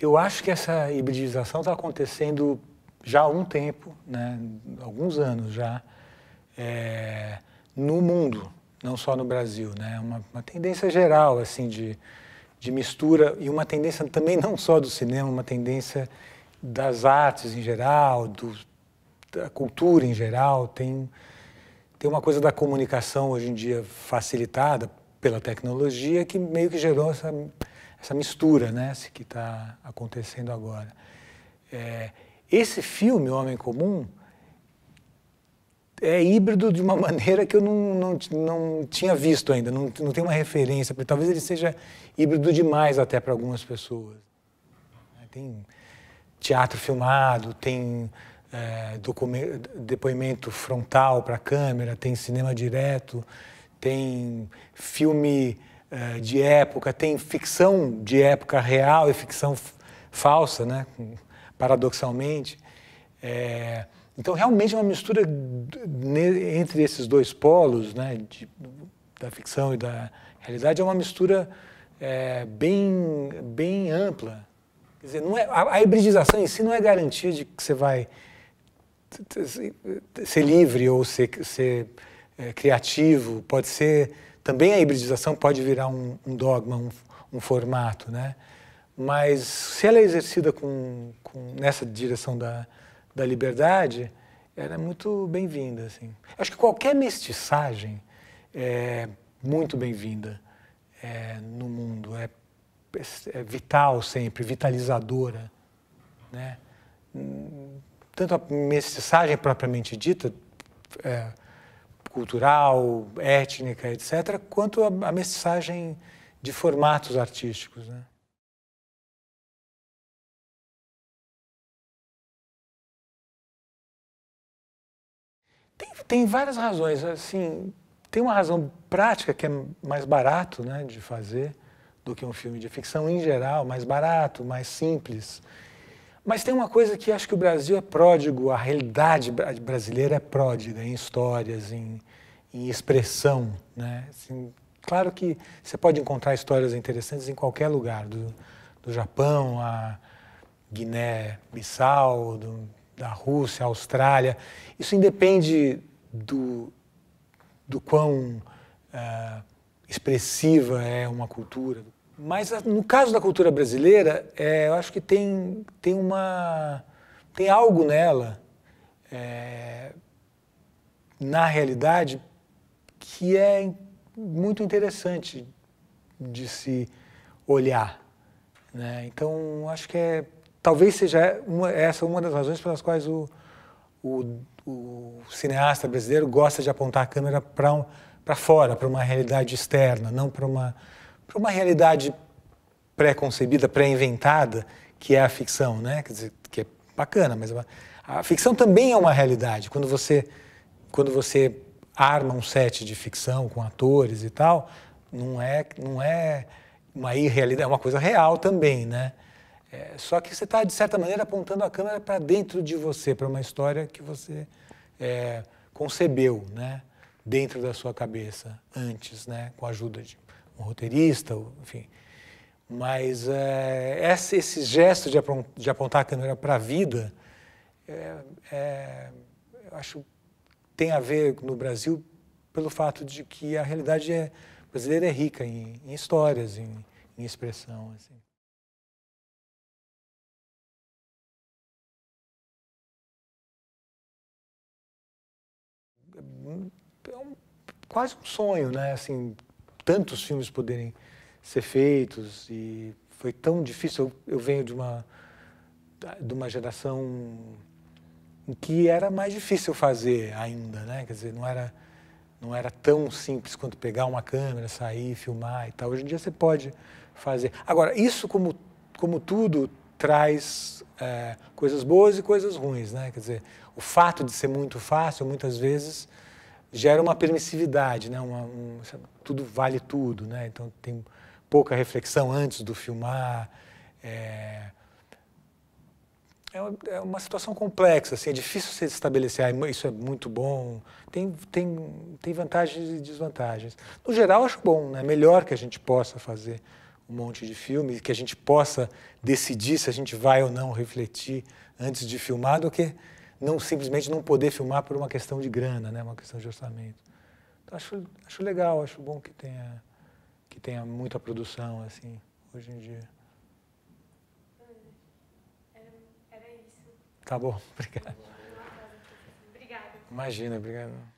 Eu acho que essa hibridização está acontecendo já há um tempo, né, alguns anos já, é, no mundo, não só no Brasil. Né, uma, uma tendência geral assim de, de mistura e uma tendência também não só do cinema, uma tendência das artes em geral, do, da cultura em geral. Tem, tem uma coisa da comunicação hoje em dia facilitada pela tecnologia que meio que gerou essa essa mistura né, que está acontecendo agora. É, esse filme, o Homem Comum, é híbrido de uma maneira que eu não, não, não tinha visto ainda, não, não tem uma referência, porque talvez ele seja híbrido demais até para algumas pessoas. É, tem teatro filmado, tem é, depoimento frontal para a câmera, tem cinema direto, tem filme eh, de época, tem ficção de época real e ficção falsa, né? paradoxalmente. É, então, realmente é uma mistura entre esses dois polos, né? De, da ficção e da realidade, é uma mistura é, bem, bem ampla. Quer dizer, não é, a, a, hibridização em si não é garantia de que você vai ser livre ou ser, ser é, criativo, pode ser também a hibridização pode virar um, um dogma, um, um, formato, né? Mas se ela é exercida com, com nessa direção da, da liberdade, ela é muito bem-vinda, assim. Acho que qualquer mestiçagem é muito bem-vinda é, no mundo. É, é, vital sempre, vitalizadora, né? Tanto a mestiçagem propriamente dita... É, cultural, étnica, etc., quanto a, a mensagem de formatos artísticos. Né? Tem, tem várias razões. Assim, tem uma razão prática que é mais barato né, de fazer do que um filme de ficção em geral, mais barato, mais simples. Mas tem uma coisa que acho que o Brasil é pródigo, a realidade brasileira é pródiga em histórias, em, em expressão. Né? Assim, claro que você pode encontrar histórias interessantes em qualquer lugar, do, do Japão a Guiné-Bissau, da Rússia, Austrália. Isso independe do, do quão uh, expressiva é uma cultura. Mas eh, no caso da cultura brasileira, é, eu acho que tem, tem, uma, tem algo nela, é, na realidade, que é muito interessante de se olhar. Né? Então, acho que é, talvez seja uma, essa uma das razões pelas quais o, o, o cineasta brasileiro gosta de apontar a câmera para um, fora, para uma realidade externa, não para uma, uma realidade pré-concebida, pré-inventada, que é a ficção, né? Quer dizer, que é bacana, mas é a ficção também é uma realidade. Quando você, quando você arma um set de ficção com atores e tal, não é, não é uma irrealidade, é uma coisa real também, né? É, só que você está, de certa maneira, apontando a câmera para dentro de você, para uma história que você é, concebeu, né? Dentro da sua cabeça, antes, né? Com a ajuda de um roteirista, enfim. Mas é, esse, esse, gesto de, apontar a câmera para a vida, é, é, eu acho tem a ver no Brasil pelo fato de que a realidade é, brasileira é rica em, em histórias, em, em expressão. Assim. É um, quase um sonho, né? Assim, tantos filmes poderem ser feitos e foi tão difícil. Eu, eu venho de uma de uma geração que era mais difícil fazer ainda, né? Quer dizer, não era, não era tão simples quanto pegar uma câmera, sair, filmar e tal. Hoje em dia você pode fazer. Agora, isso como, como tudo traz é, coisas boas e coisas ruins, né? Quer dizer, o fato de ser muito fácil, muitas vezes, gera uma permissividade, né? Uma, um, tudo vale tudo, né? Então, tem pouca reflexão antes do filmar, é, é, é uma, situação complexa, assim, é difícil se estabelecer, ah, isso é muito bom, tem, tem, tem vantagens e desvantagens. No geral, acho bom, é né? melhor que a gente possa fazer um monte de filme, que a gente possa decidir se a gente vai ou não refletir antes de filmar, do que não simplesmente não poder filmar por uma questão de grana, né? uma questão de orçamento. Então, acho, acho legal, acho bom que tenha, que tenha muita produção assim, hoje em dia. Tá bom, obrigado. Obrigada. Imagina, obrigado.